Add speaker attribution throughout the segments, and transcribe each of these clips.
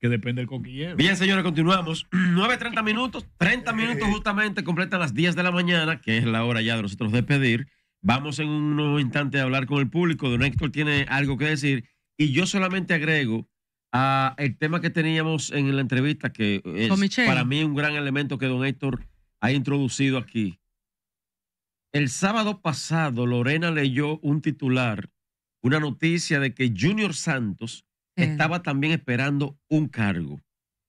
Speaker 1: que depende del coquillero.
Speaker 2: Bien, señores, continuamos. 9.30 minutos, 30 minutos justamente completan las 10 de la mañana, que es la hora ya de nosotros despedir. Vamos en unos instantes a hablar con el público. Don Héctor tiene algo que decir. Y yo solamente agrego a el tema que teníamos en la entrevista, que es para mí un gran elemento que don Héctor ha introducido aquí. El sábado pasado, Lorena leyó un titular, una noticia de que Junior Santos estaba también esperando un cargo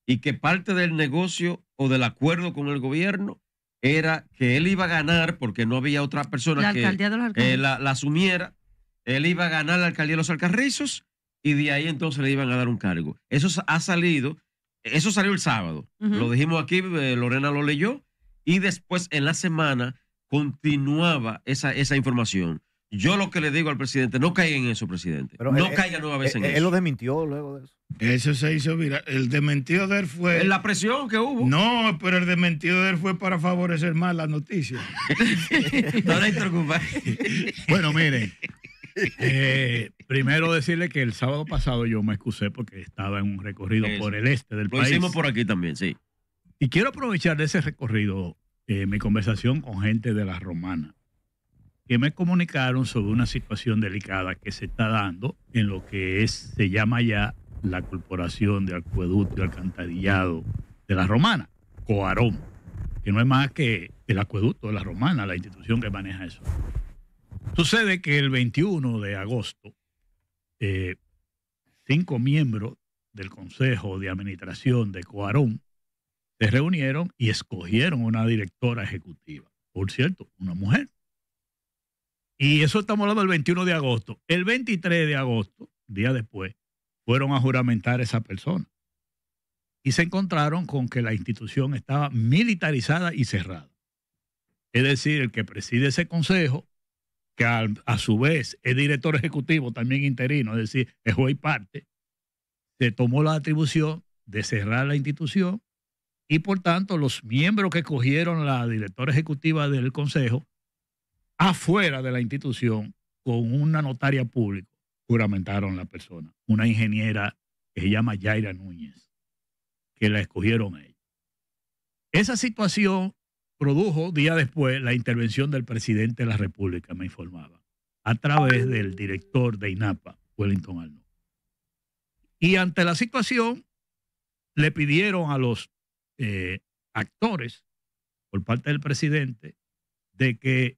Speaker 2: y que parte del negocio o del acuerdo con el gobierno era que él iba a ganar, porque no había otra persona que eh, la, asumiera, él iba a ganar la alcaldía de los Alcarrizos y de ahí entonces le iban a dar un cargo. Eso ha salido, eso salió el sábado, lo dijimos aquí, eh, Lorena lo leyó, y después en la semana continuaba esa, esa información. Yo lo que le digo al presidente, no caiga en eso, presidente. no eh, caiga eh, nueva en eh, eso. Él lo
Speaker 3: desmintió luego de eso. Eso se hizo mira, El desmentido de él fue. En la presión que hubo. No, pero el desmentido de él fue para favorecer más la noticia.
Speaker 1: no le bueno, miren. primero decirle que el sábado pasado yo me excusé porque estaba en un recorrido por el este del país. Lo hicimos por
Speaker 2: aquí también, sí.
Speaker 1: Y quiero aprovechar de ese recorrido mi conversación con gente de la romana que me comunicaron sobre una situación delicada que se está dando en lo que se llama ya la Corporación de Acueducto y Alcantarillado de la Romana, Coarón, que no es más que el acueducto de la Romana, la institución que maneja eso. Sucede que el 21 de agosto, eh, cinco miembros del Consejo de Administración de Coarón se reunieron y escogieron una directora ejecutiva. Por cierto, una mujer. Y eso estamos hablando del 21 de agosto. El 23 de agosto, día después, fueron a juramentar a esa persona. Y se encontraron con que la institución estaba militarizada y cerrada. Es decir, el que preside ese consejo, que a, a su vez es director ejecutivo, también interino, es decir, es hoy parte, se tomó la atribución de cerrar la institución y por tanto los miembros que cogieron la directora ejecutiva del consejo afuera de la institución con una notaria pública, juramentaron la persona, una ingeniera que se llama Yaira Núñez, que la escogieron a ella. Esa situación produjo día después la intervención del presidente de la República, me informaba, a través del director de INAPA, Wellington Arnold. Y ante la situación, le pidieron a los eh, actores, por parte del presidente, de que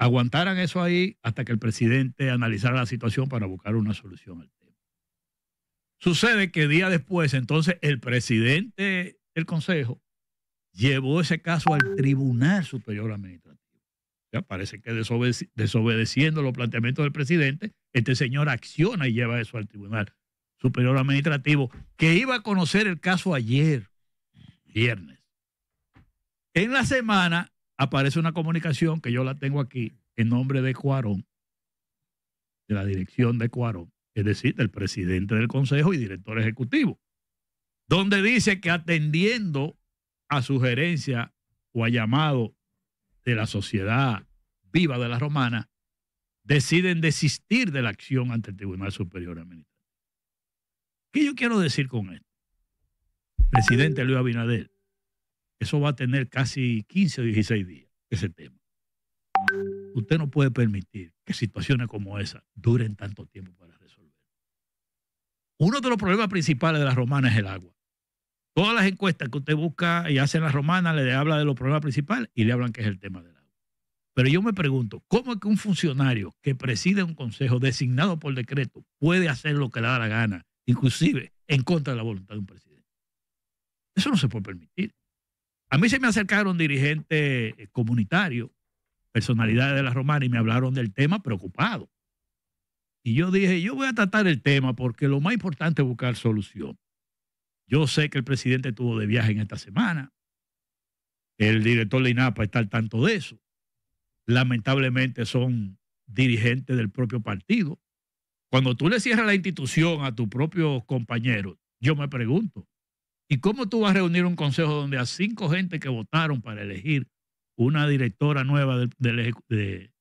Speaker 1: aguantaran eso ahí hasta que el presidente analizara la situación para buscar una solución al tema. Sucede que día después, entonces, el presidente del Consejo llevó ese caso al Tribunal Superior Administrativo. Ya parece que desobedeciendo los planteamientos del presidente, este señor acciona y lleva eso al Tribunal Superior Administrativo, que iba a conocer el caso ayer, viernes. En la semana aparece una comunicación que yo la tengo aquí en nombre de Cuarón, de la dirección de Cuarón, es decir, del presidente del Consejo y director ejecutivo, donde dice que atendiendo a sugerencia o a llamado de la sociedad viva de la romana, deciden desistir de la acción ante el Tribunal Superior Administrativo. ¿Qué yo quiero decir con esto? Presidente Luis Abinader, eso va a tener casi 15 o 16 días, ese tema. Usted no puede permitir que situaciones como esa duren tanto tiempo para resolver. Uno de los problemas principales de las romanas es el agua. Todas las encuestas que usted busca y hace en las romanas le habla de los problemas principales y le hablan que es el tema del agua. Pero yo me pregunto, ¿cómo es que un funcionario que preside un consejo designado por decreto puede hacer lo que le da la gana, inclusive en contra de la voluntad de un presidente? Eso no se puede permitir. A mí se me acercaron dirigentes eh, comunitarios, personalidades de la romana, y me hablaron del tema preocupado. Y yo dije, yo voy a tratar el tema porque lo más importante es buscar solución. Yo sé que el presidente estuvo de viaje en esta semana. El director de INAPA está al tanto de eso. Lamentablemente son dirigentes del propio partido. Cuando tú le cierras la institución a tus propios compañeros, yo me pregunto, ¿Y cómo tú vas a reunir un consejo donde a cinco gente que votaron para elegir una directora nueva de,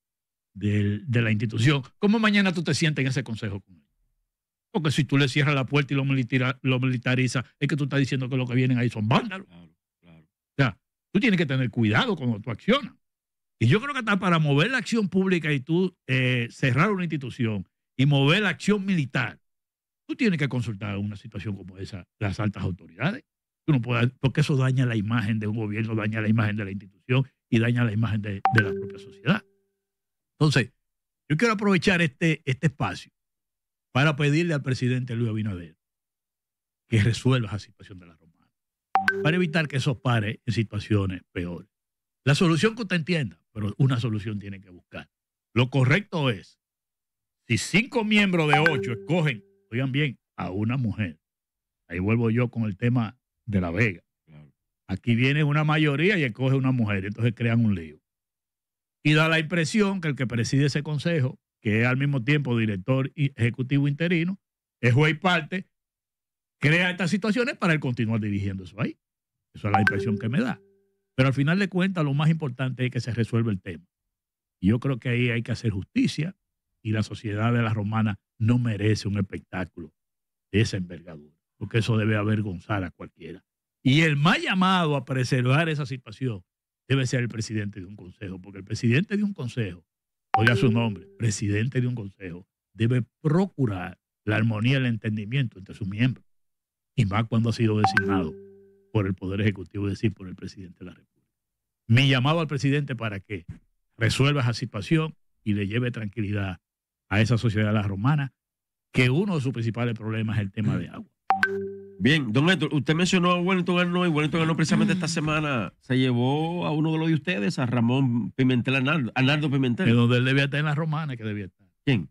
Speaker 1: la institución, cómo mañana tú te sientes en ese consejo Porque si tú le cierras la puerta y lo, militarizas, es que tú estás diciendo que los que vienen ahí son vándalos. Claro, claro. O sea, tú tienes que tener cuidado cuando tú accionas. Y yo creo que está para mover la acción pública y tú eh, cerrar una institución y mover la acción militar, Tú tienes que consultar una situación como esa las altas autoridades. Tú no porque eso daña la imagen de un gobierno, daña la imagen de la institución y daña la imagen de, la propia sociedad. Entonces, yo quiero aprovechar este, este espacio para pedirle al presidente Luis Abinader que resuelva esa situación de la romana, para evitar que eso pare en situaciones peores. La solución que usted entienda, pero una solución tiene que buscar. Lo correcto es, si cinco miembros de ocho escogen oigan bien, a una mujer. Ahí vuelvo yo con el tema de La Vega. Aquí viene una mayoría y escoge una mujer, entonces crean un lío. Y da la impresión que el que preside ese consejo, que es al mismo tiempo director ejecutivo interino, es juez parte, crea estas situaciones para él continuar dirigiendo eso ahí. Esa es la impresión que me da. Pero al final de cuentas, lo más importante es que se resuelva el tema. Y yo creo que ahí hay que hacer justicia y la sociedad de la romana no merece un espectáculo de esa envergadura, porque eso debe avergonzar a cualquiera. Y el más llamado a preservar esa situación debe ser el presidente de un consejo, porque el presidente de un consejo, oiga su nombre, presidente de un consejo, debe procurar la armonía y el entendimiento entre sus miembros, y más cuando ha sido designado por el Poder Ejecutivo, es decir, por el presidente de la República. Mi llamado al presidente para que resuelva esa situación y le lleve tranquilidad a esa sociedad de la romana, que uno de sus principales problemas es el tema de agua. Bien, don Héctor, usted mencionó a Wellington Arnold y
Speaker 2: Wellington Arnold precisamente esta mm. semana se llevó a uno de los de ustedes, a Ramón Pimentel, Arnaldo,
Speaker 1: Arnaldo Pimentel. De donde él debía estar en la romana, que debía estar. ¿Quién?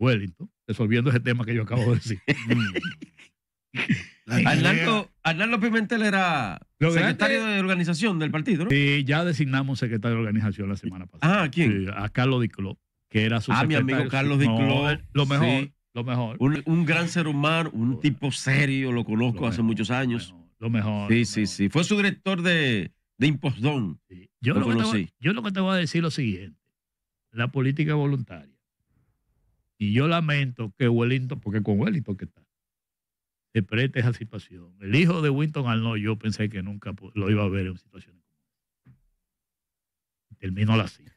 Speaker 1: Wellington, resolviendo ese tema que yo acabo de decir. Mm. Arnaldo, Pimentel era secretario de organización del partido, ¿no? Sí, ya designamos secretario de organización la semana ah, pasada. Ah, ¿quién? a Carlos que era su Ah, mi amigo Carlos Dicló. lo mejor, lo mejor.
Speaker 2: Un, gran ser humano, un tipo serio, lo conozco hace muchos años.
Speaker 1: Lo mejor. Sí, sí, sí. Fue su director de, de Impostón. Yo, lo que te voy a decir es lo siguiente. La política voluntaria. Y yo lamento que Wellington, porque con Wellington que está, se preste esa situación. El hijo de Winton Arnold, yo pensé que nunca lo iba a ver en situaciones como esta. Terminó la cita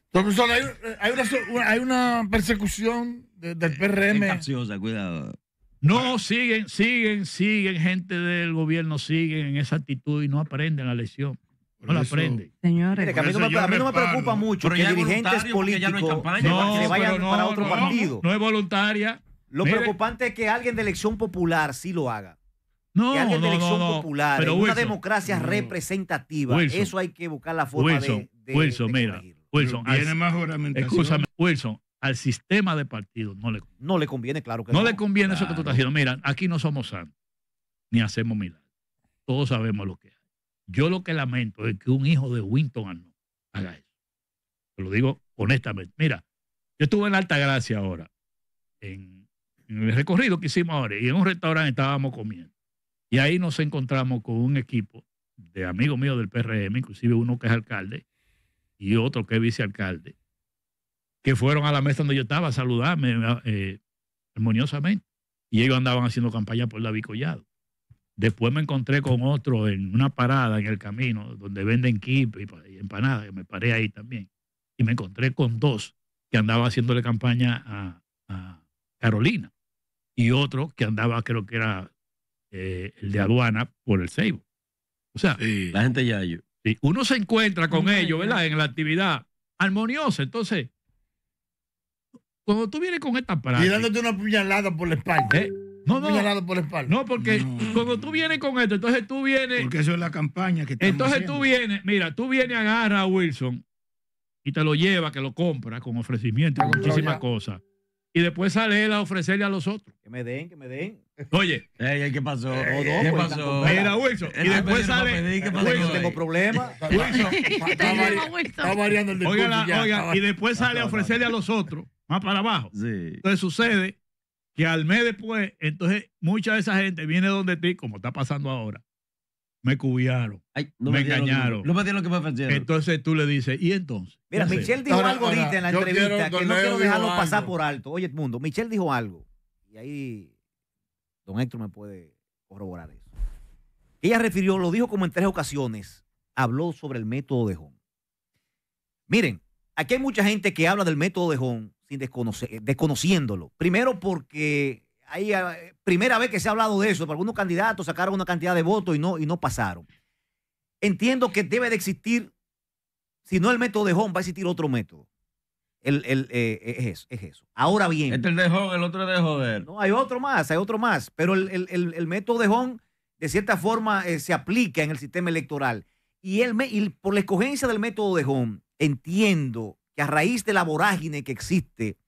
Speaker 1: hay, una, persecución del eh, PRM. Eh, cuidado. No, siguen, siguen, siguen, gente del gobierno siguen en esa actitud y no aprenden la lección. No la aprende. a, mí no me, preocupa mucho que dirigentes políticos no, vayan para otro partido. No
Speaker 4: es voluntaria. Lo preocupante es que alguien de elección popular sí lo haga. No, que alguien de elección popular, pero una democracia representativa, eso hay que buscar la forma de, de, mira,
Speaker 1: Wilson, al, Wilson, al sistema de partidos no le conviene. No le conviene, claro que no. No le conviene eso que tú estás diciendo. Mira, aquí no somos santos, ni hacemos milagros. Todos sabemos lo que hay. Yo lo que lamento es que un hijo de Winton haga eso. Te lo digo honestamente. Mira, yo estuve en Alta Gracia ahora, en el recorrido que hicimos ahora, y en un restaurante estábamos comiendo. Y ahí nos encontramos con un equipo de amigos míos del PRM, inclusive uno que es alcalde, y otro que es vicealcalde, que fueron a la mesa donde yo estaba a saludarme eh, eh, armoniosamente. Y ellos andaban haciendo campaña por David Collado. Después me encontré con otro en una parada en el camino donde venden kip y empanadas, que me paré ahí también. Y me encontré con dos que andaban haciéndole campaña a, Carolina y otro que andaba, creo que era eh, el de aduana, por el Seibo. O sea, la gente ya uno se encuentra con oh ellos, ¿verdad? En la actividad armoniosa. Entonces, cuando tú vienes con esta práctica. Y dándote una puñalada por la espalda. ¿Eh? No, no. Puñalada por espalda. No, porque cuando tú vienes con esto, entonces tú vienes. Porque eso es la campaña
Speaker 3: que Entonces tú vienes,
Speaker 1: mira, tú vienes, agarra a Wilson y te lo lleva, que lo compra con ofrecimiento, y muchísimas cosas y después sale él a ofrecerle a los otros. Que me den, que me den. Oye, ¿qué pasó? Eh, o ¿Qué pasó? Mira, Wilson. Y después sale. Tengo problemas. Wilson. Está variando el discurso. Oiga, oiga y después sale a ofrecerle a los otros, más para abajo. Sí. Entonces sucede que al mes después, entonces mucha de esa gente viene donde ti, como está pasando ahora, me cubiaron, me, engañaron. no me dieron lo que me ofrecieron. Entonces tú le dices, ¿y entonces? Mira, Michelle dijo algo ahorita en la entrevista que no quiero dejarlo pasar por alto.
Speaker 4: Oye, mundo, Michelle dijo algo. Y ahí don Héctor me puede corroborar eso. Ella refirió, lo dijo como en tres ocasiones, habló sobre el método de Jón. Miren, aquí hay mucha gente que habla del método de Jón sin desconociéndolo. Primero porque ahí, eh, primera vez que se ha hablado de eso, algunos candidatos sacaron una cantidad de votos y no, y no pasaron. Entiendo que debe de existir, si no el método de Home, va a existir otro método. El, eh, eh, es, eso, es, eso, Ahora bien. el este de el otro es de joder. No, hay otro más, hay otro más. Pero el, método de Home, de cierta forma, se aplica en el sistema electoral. Y, el, por la escogencia del método de Home, entiendo que a raíz de la vorágine que existe,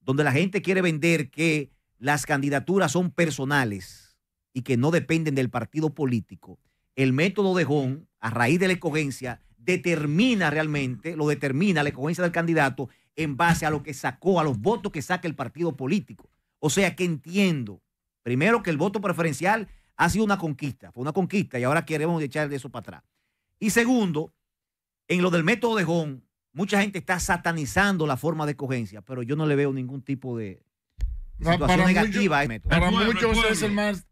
Speaker 4: donde la gente quiere vender que las candidaturas son personales y que no dependen del partido político, el método de Jón, a raíz de la escogencia, determina realmente, lo determina la escogencia del candidato en base a lo que sacó, a los votos que saca el partido político. O sea que entiendo, primero que el voto preferencial ha sido una conquista, fue una conquista y ahora queremos echarle eso para atrás. Y segundo, en lo del método de Jón, mucha gente está satanizando la forma de escogencia, pero yo no le veo ningún tipo de, para muchos es el
Speaker 3: más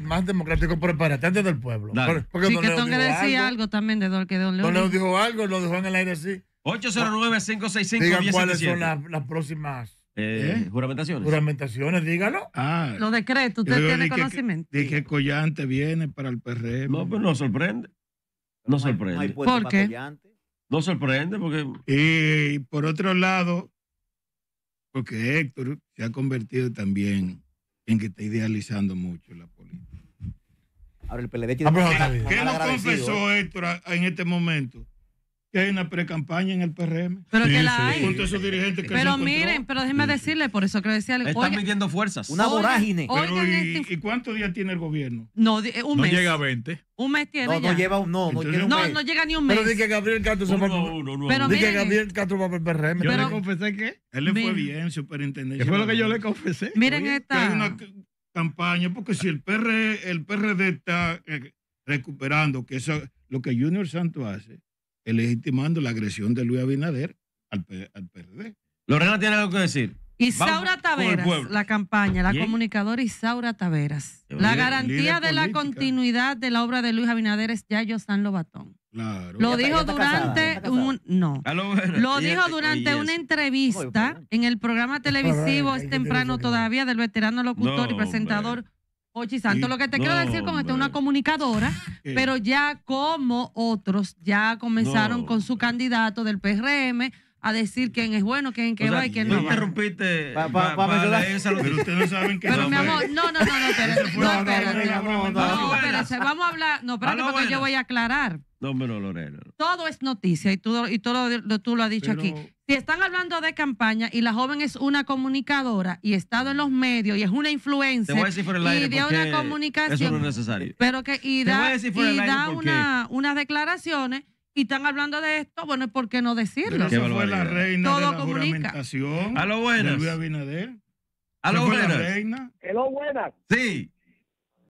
Speaker 3: más democrático, pero para del pueblo. Si Porque sí, que decir decía
Speaker 5: algo, también de don, que don León. Don León
Speaker 3: dijo algo, lo dejó en el aire así. 809 565 Digan cuáles son las, próximas eh, ¿eh? Juramentaciones. Juramentaciones, dígalo. Ah, Los decretos, usted tiene conocimiento. Dije que Collante viene para el PRM. No, pero pues no sorprende. No sorprende. ¿Por qué? No sorprende porque... Y por otro lado, porque Héctor se ha convertido también en que está idealizando mucho la política. Ahora el PLD ah, ¿Qué, ¿qué nos confesó ¿eh? Héctor en este momento? que hay una precampaña en el PRM. Pero que la hay. pero miren,
Speaker 5: pero déjenme decirle, por eso que decía decirle. Están oigan, midiendo
Speaker 1: fuerzas. Una vorágine.
Speaker 3: Este. y, cuántos días tiene el gobierno? No, un mes. No llega a 20. Un mes tiene. No, ya. no lleva un. No, no, llega ni un mes. Pero dice que Gabriel Castro se va Pero dice que Gabriel Castro va para el PRM. Yo pero, le
Speaker 1: confesé que.
Speaker 3: Él le fue bien, superintendente. Eso fue lo que yo le confesé? Miren esta. una campaña, porque si el, PR, el PRD está eh, recuperando, que eso lo que Junior Santo hace legitimando la agresión de Luis Abinader al, al PRD. Lorena tiene algo que decir. Isaura Taveras,
Speaker 5: la campaña, la comunicadora Isaura Taveras. La garantía de la continuidad de la obra de Luis Abinader es Yayo San Lobatón. Lo dijo durante un no. Lo dijo durante una entrevista en el programa televisivo es temprano todavía del veterano locutor y presentador Ochi Santo, lo que te quiero decir con esto es una comunicadora, eh. pero ya como otros ya comenzaron con su candidato del PRM, a decir quién es bueno, quién, qué va y quién no. No
Speaker 2: interrumpiste para pa, Pero ustedes no saben que Pero no, mi amor,
Speaker 5: no, no, no, no, espérate. No, No, vamos a hablar. No, espérate, porque yo voy a aclarar.
Speaker 2: No, pero Lorena.
Speaker 5: Todo es noticia y tú, y tú, lo, tú lo has dicho aquí. Si están hablando de campaña y la joven es una comunicadora y ha estado en los medios y es una influencer y dio una comunicación. Eso no es necesario. Pero que y da, y da una, unas declaraciones y están hablando de esto, bueno, ¿por qué no decirlo? que fue la
Speaker 2: reina de la
Speaker 3: juramentación. A lo buenas. A lo buenas. La
Speaker 4: reina. buenas.
Speaker 3: Sí.